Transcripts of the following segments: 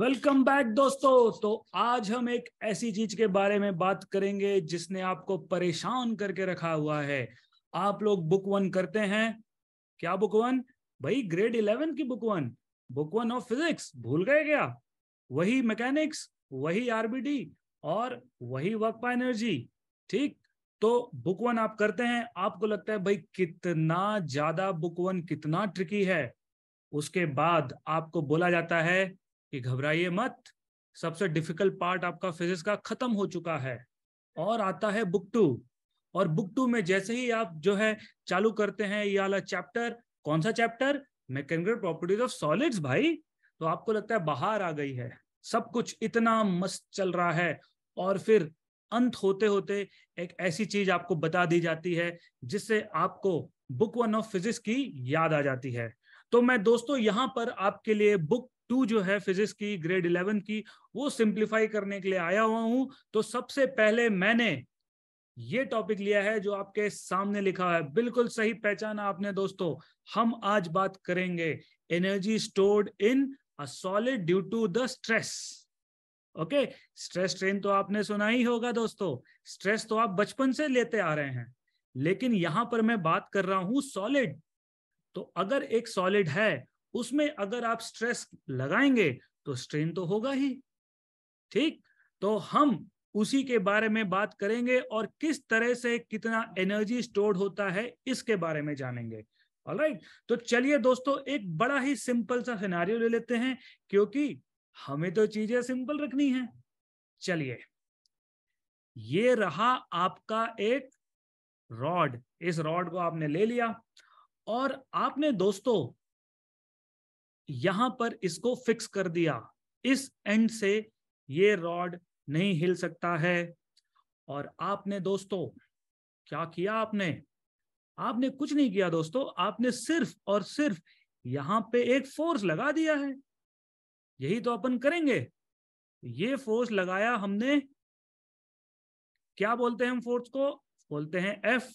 Welcome back दोस्तों तो आज हम एक ऐसी चीज के बारे में बात करेंगे जिसने आपको परेशान करके रखा हुआ है आप लोग बुक वन करते हैं क्या बुक वन भाई ग्रेड इलेवन की book one book one of physics भूल गए क्या वही मैकेनिक्स वही आरबीडी और वही वर्क एनर्जी ठीक तो बुक वन आप करते हैं आपको लगता है भाई कितना ज्यादा बुक वन कितना ट्रिकी है उसके बाद आपको बोला जाता है कि घबराइए मत सबसे डिफिकल्ट पार्ट आपका फिजिक्स का खत्म हो चुका है और आता है बुक टू और बुक टू में जैसे ही आप जो है चालू करते हैं ये वाला चैप्टर कौन सा chapter mechanical properties of solids भाई तो आपको लगता है बाहर आ गई है सब कुछ इतना मस्त चल रहा है और फिर अंत होते होते एक ऐसी चीज आपको बता दी जाती है जिससे आपको बुक वन ऑफ फिजिक्स की याद आ जाती है तो मैं दोस्तों यहां पर आपके लिए बुक टू जो है फिजिक्स की ग्रेड इलेवन की वो सिंप्लीफाई करने के लिए आया हुआ हूं तो सबसे पहले मैंने ये टॉपिक लिया है जो आपके सामने लिखा है बिल्कुल सही पहचाना आपने दोस्तों हम आज बात करेंगे energy stored in a solid due to the stress okay stress strain तो आपने सुना ही होगा दोस्तों स्ट्रेस तो आप बचपन से लेते आ रहे हैं लेकिन यहां पर मैं बात कर रहा हूं सॉलिड तो अगर एक सॉलिड है उसमें अगर आप स्ट्रेस लगाएंगे तो स्ट्रेन तो होगा ही ठीक तो हम उसी के बारे में बात करेंगे और किस तरह से कितना एनर्जी स्टोर्ड होता है इसके बारे में जानेंगे राइट right. तो चलिए दोस्तों एक बड़ा ही सिंपल सा सिनारियो ले लेते हैं क्योंकि हमें तो चीजें सिंपल रखनी है चलिए ये रहा आपका एक रॉड इस रॉड को आपने ले लिया और आपने दोस्तों यहां पर इसको फिक्स कर दिया इस एंड से ये रॉड नहीं हिल सकता है और आपने दोस्तों क्या किया आपने आपने कुछ नहीं किया दोस्तों आपने सिर्फ और सिर्फ यहां पे एक फोर्स लगा दिया है यही तो अपन करेंगे ये फोर्स लगाया हमने क्या बोलते हैं हम फोर्स को बोलते हैं एफ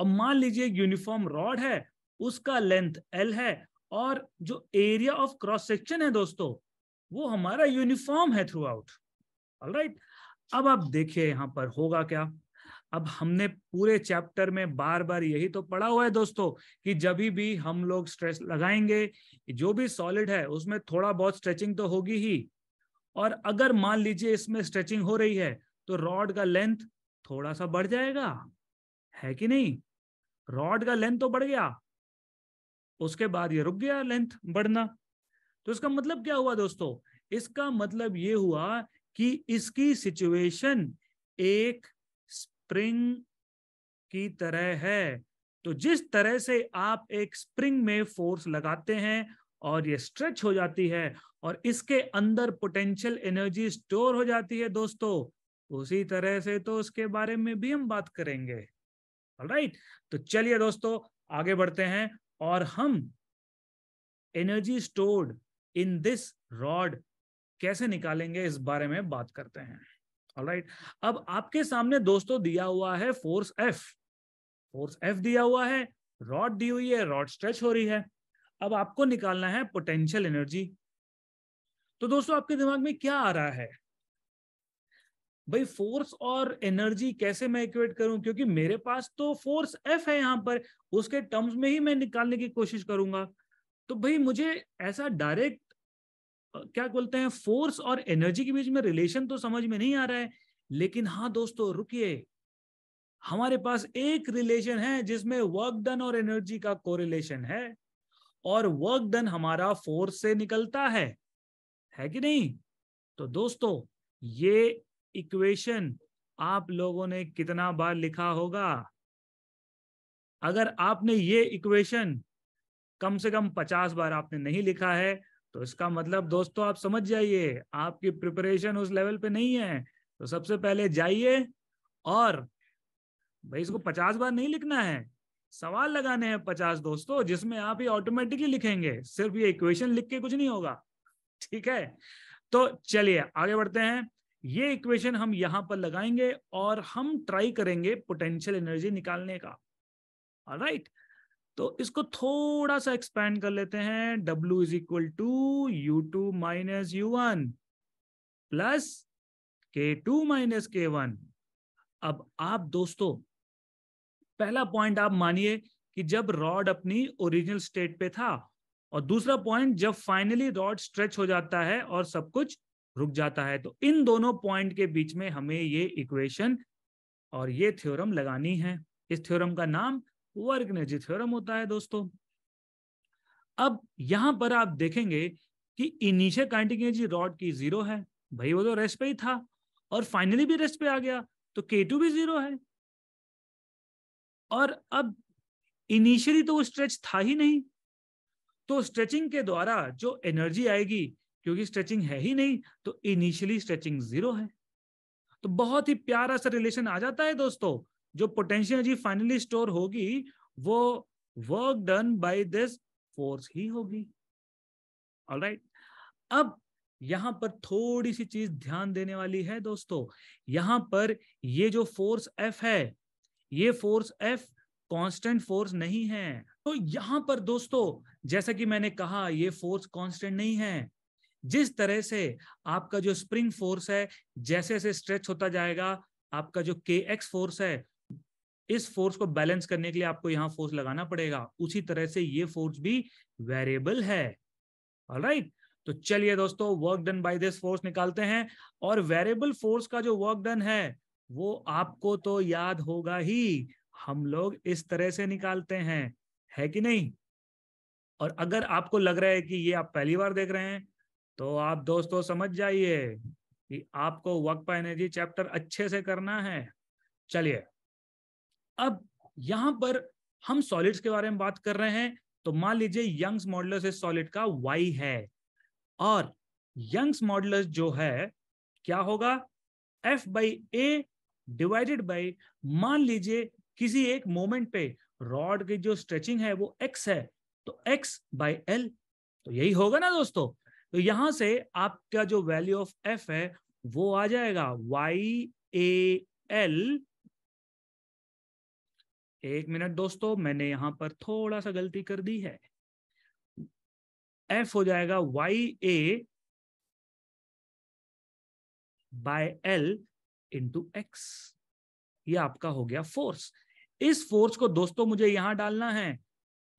और मान लीजिए यूनिफॉर्म रॉड है उसका लेंथ एल है और जो एरिया ऑफ क्रॉस सेक्शन है दोस्तों वो हमारा यूनिफॉर्म है थ्रू आउट राइट अब आप देखिए यहां पर होगा क्या अब हमने पूरे चैप्टर में बार बार यही तो पढ़ा हुआ है दोस्तों कि जब भी हम लोग स्ट्रेस लगाएंगे जो भी सॉलिड है उसमें थोड़ा बहुत स्ट्रेचिंग तो होगी ही और अगर मान लीजिए इसमें स्ट्रेचिंग हो रही है तो रॉड का लेंथ थोड़ा सा बढ़ जाएगा है कि नहीं रॉड का लेंथ तो बढ़ गया उसके बाद ये रुक गया लेंथ बढ़ना तो इसका मतलब क्या हुआ दोस्तों इसका मतलब ये हुआ कि इसकी सिचुएशन एक स्प्रिंग की तरह है तो जिस तरह से आप एक स्प्रिंग में फोर्स लगाते हैं और ये स्ट्रेच हो जाती है और इसके अंदर पोटेंशियल एनर्जी स्टोर हो जाती है दोस्तों उसी तरह से तो उसके बारे में भी हम बात करेंगे राइट right? तो चलिए दोस्तों आगे बढ़ते हैं और हम energy stored in this rod कैसे निकालेंगे इस बारे में बात करते हैं राइट right. अब आपके सामने दोस्तों दिया हुआ है फोर्स एफ फोर्स एफ दिया हुआ है रॉड दी हुई है रॉड स्ट्रेच हो रही है अब आपको निकालना है पोटेंशियल एनर्जी तो दोस्तों आपके दिमाग में क्या आ रहा है भाई फोर्स और एनर्जी कैसे मैं इक्वेट करूं क्योंकि मेरे पास तो फोर्स एफ है यहाँ पर उसके टर्म्स में ही मैं निकालने की कोशिश करूंगा तो भाई मुझे ऐसा डायरेक्ट क्या बोलते हैं फोर्स और एनर्जी के बीच में रिलेशन तो समझ में नहीं आ रहा है लेकिन हाँ दोस्तों रुकिए हमारे पास एक रिलेशन है जिसमें वर्क डन और एनर्जी का कोरिलेशन है और वर्क डन हमारा फोर्स से निकलता है है कि नहीं तो दोस्तों ये इक्वेशन आप लोगों ने कितना बार लिखा होगा अगर आपने ये इक्वेशन कम से कम पचास बार आपने नहीं लिखा है तो इसका मतलब दोस्तों आप समझ जाइए आपकी प्रिपरेशन उस लेवल पे नहीं है तो सबसे पहले जाइए और भाई इसको पचास बार नहीं लिखना है सवाल लगाने हैं पचास दोस्तों जिसमें आप ये ऑटोमेटिकली लिखेंगे सिर्फ ये इक्वेशन लिख के कुछ नहीं होगा ठीक है तो चलिए आगे बढ़ते हैं ये इक्वेशन हम यहां पर लगाएंगे और हम ट्राई करेंगे पोटेंशियल एनर्जी निकालने का राइट तो इसको थोड़ा सा एक्सपेंड कर लेते हैं W is equal to u two minus u one plus k two minus k one अब आप दोस्तों पहला पॉइंट आप मानिए कि जब रॉड अपनी ओरिजिनल स्टेट पे था और दूसरा पॉइंट जब फाइनली रॉड स्ट्रेच हो जाता है और सब कुछ रुक जाता है तो इन दोनों पॉइंट के बीच में हमें ये इक्वेशन और ये थ्योरम लगानी है इस थ्योरम का नाम वर्ग एनर्जी थ्योरम होता है दोस्तों अब यहां पर आप देखेंगे कि इनिशियल काइनेटिक एनर्जी रॉड की जीरो है भाई वो तो रेस्ट पे ही था और फाइनली भी रेस्ट पे आ गया तो के टू भी जीरो है और अब इनिशियली तो वो स्ट्रेच था ही नहीं तो स्ट्रेचिंग के द्वारा जो एनर्जी आएगी क्योंकि स्ट्रेचिंग है ही नहीं तो इनिशियली स्ट्रेचिंग जीरो है तो बहुत ही प्यारा सा रिलेशन आ जाता है दोस्तों जो पोटेंशियल एनर्जी फाइनली स्टोर होगी वो work done by this force ही होगी ऑलराइट right. अब यहां पर थोड़ी सी चीज ध्यान देने वाली है दोस्तों यहां पर ये जो फोर्स एफ है ये फोर्स एफ कांस्टेंट फोर्स नहीं है तो यहां पर दोस्तों जैसा कि मैंने कहा ये फोर्स कांस्टेंट नहीं है जिस तरह से आपका जो स्प्रिंग फोर्स है जैसे जैसे स्ट्रेच होता जाएगा आपका जो के एक्स फोर्स है इस फोर्स को बैलेंस करने के लिए आपको यहां फोर्स लगाना पड़ेगा उसी तरह से ये फोर्स भी वेरिएबल है राइट तो चलिए दोस्तों work done by this force निकालते हैं और वेरिएबल फोर्स का जो वर्क डन है वो आपको तो याद होगा ही हम लोग इस तरह से निकालते हैं है कि नहीं और अगर आपको लग रहा है कि ये आप पहली बार देख रहे हैं तो आप दोस्तों समझ जाइए कि आपको वर्क पर एनर्जी चैप्टर अच्छे से करना है चलिए अब यहां पर हम सॉलिड्स के बारे में बात कर रहे हैं तो मान लीजिए यंग्स मॉडलर्स इस सॉलिड का वाई है और यंग्स मॉडलर्स जो है क्या होगा F by A divided by मान लीजिए किसी एक मोमेंट पे रॉड की जो स्ट्रेचिंग है वो एक्स है तो एक्स बाई एल तो यही होगा ना दोस्तों तो यहां से आपका जो वैल्यू ऑफ एफ है वो आ जाएगा वाई ए एल एक मिनट दोस्तों मैंने यहां पर थोड़ा सा गलती कर दी है एफ हो जाएगा Y A by L into X ये आपका हो गया फोर्स इस फोर्स को दोस्तों मुझे यहां डालना है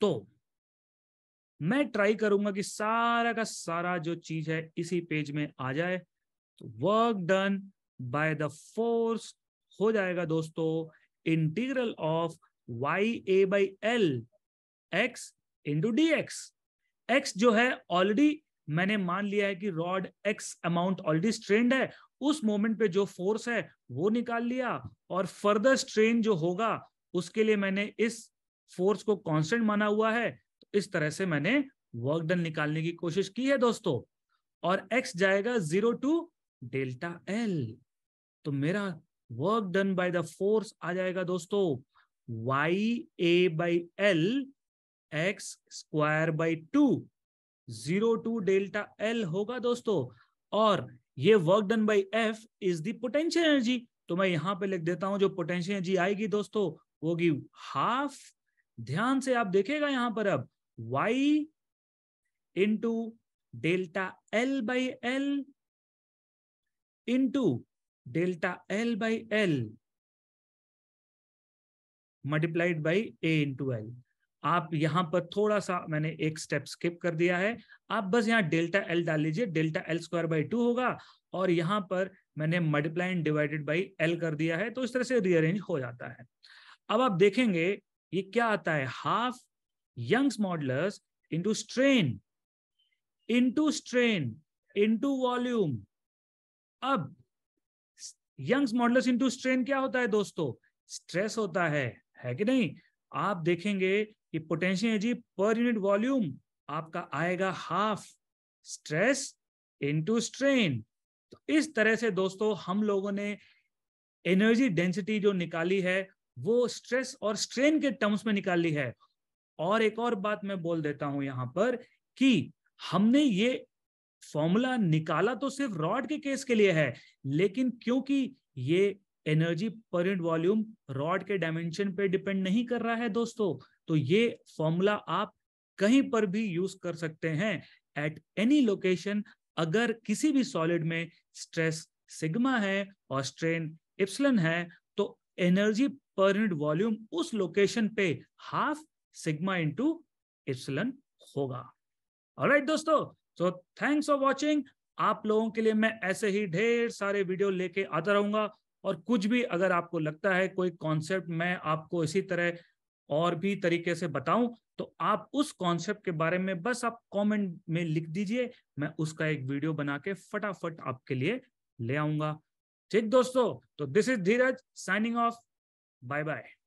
तो मैं ट्राई करूंगा कि सारा का सारा जो चीज है इसी पेज में आ जाए तो work done by the force हो जाएगा दोस्तों integral of Y A by L X into D X X जो है ऑलरेडी मैंने मान लिया है कि rod X amount already strained है उस मोमेंट पे जो फोर्स है वो निकाल लिया और फर्दर स्ट्रेन जो होगा उसके लिए मैंने इस फोर्स को कांस्टेंट माना हुआ है इस तरह से मैंने वर्क डन निकालने की कोशिश की है दोस्तों और एक्स जाएगा जीरो टू डेल्टा एल तो मेरा work done by the force आ जाएगा दोस्तों Y A by L X square by two zero to delta L होगा दोस्तों और ये work done by F is the potential energy तो मैं यहां पे लिख देता हूं जो पोटेंशियल एनर्जी आएगी दोस्तों वो होगी हाफ ध्यान से आप देखेगा यहां पर अब y into delta L by L into delta L by L multiplied by a into l आप यहां पर थोड़ा सा मैंने एक स्टेप स्किप कर दिया है आप बस यहाँ डेल्टा एल डाल लीजिए delta L square by two होगा और यहां पर मैंने मल्टीप्लाइन डिवाइडेड बाई एल कर दिया है तो इस तरह से रीअरेंज हो जाता है अब आप देखेंगे ये क्या आता है half Young's modulus into strain into strain into volume अब यंग्स मॉडलर्स इंटू स्ट्रेन क्या होता है दोस्तों स्ट्रेस होता है है कि नहीं आप देखेंगे कि potential energy per unit volume आपका आएगा हाफ स्ट्रेस इंटू स्ट्रेन तो इस तरह से दोस्तों हम लोगों ने एनर्जी डेंसिटी जो निकाली है वो स्ट्रेस और स्ट्रेन के टर्म्स में निकाली है और एक और बात मैं बोल देता हूं यहां पर कि हमने ये फॉर्मूला निकाला तो सिर्फ रॉड के केस के लिए है लेकिन क्योंकि ये energy per unit volume rod के डायमेंशन पे डिपेंड नहीं कर रहा है दोस्तों तो ये फॉर्मूला आप कहीं पर भी यूज कर सकते हैं एट एनी लोकेशन अगर किसी भी सॉलिड में स्ट्रेस सिग्मा है और स्ट्रेन इप्सलन है तो एनर्जी पर यूनिट वॉल्यूम उस लोकेशन पे हाफ सिग्मा इंटू इप्सलन होगा राइट दोस्तों सो थैंक्स फॉर वॉचिंग आप लोगों के लिए मैं ऐसे ही ढेर सारे वीडियो लेके आता रहूंगा और कुछ भी अगर आपको लगता है कोई कॉन्सेप्ट मैं आपको इसी तरह और भी तरीके से बताऊं तो आप उस कॉन्सेप्ट के बारे में बस आप कमेंट में लिख दीजिए मैं उसका एक वीडियो बना के फटाफट आपके लिए ले आऊंगा ठीक दोस्तों तो this is Dheeraj signing off bye bye